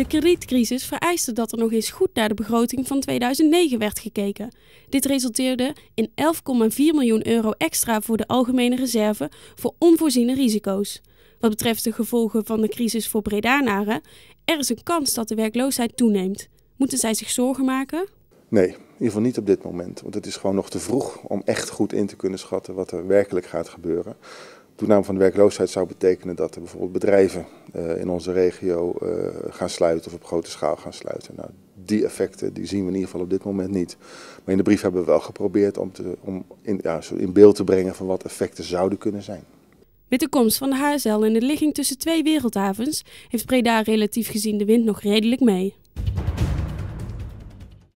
De kredietcrisis vereiste dat er nog eens goed naar de begroting van 2009 werd gekeken. Dit resulteerde in 11,4 miljoen euro extra voor de algemene reserve voor onvoorziene risico's. Wat betreft de gevolgen van de crisis voor Bredanaren, er is een kans dat de werkloosheid toeneemt. Moeten zij zich zorgen maken? Nee, in ieder geval niet op dit moment. Want het is gewoon nog te vroeg om echt goed in te kunnen schatten wat er werkelijk gaat gebeuren toename van de werkloosheid zou betekenen dat er bijvoorbeeld bedrijven eh, in onze regio eh, gaan sluiten of op grote schaal gaan sluiten. Nou, die effecten die zien we in ieder geval op dit moment niet. Maar in de brief hebben we wel geprobeerd om, te, om in, ja, in beeld te brengen van wat effecten zouden kunnen zijn. Met de komst van de HSL in de ligging tussen twee wereldhavens heeft Breda relatief gezien de wind nog redelijk mee.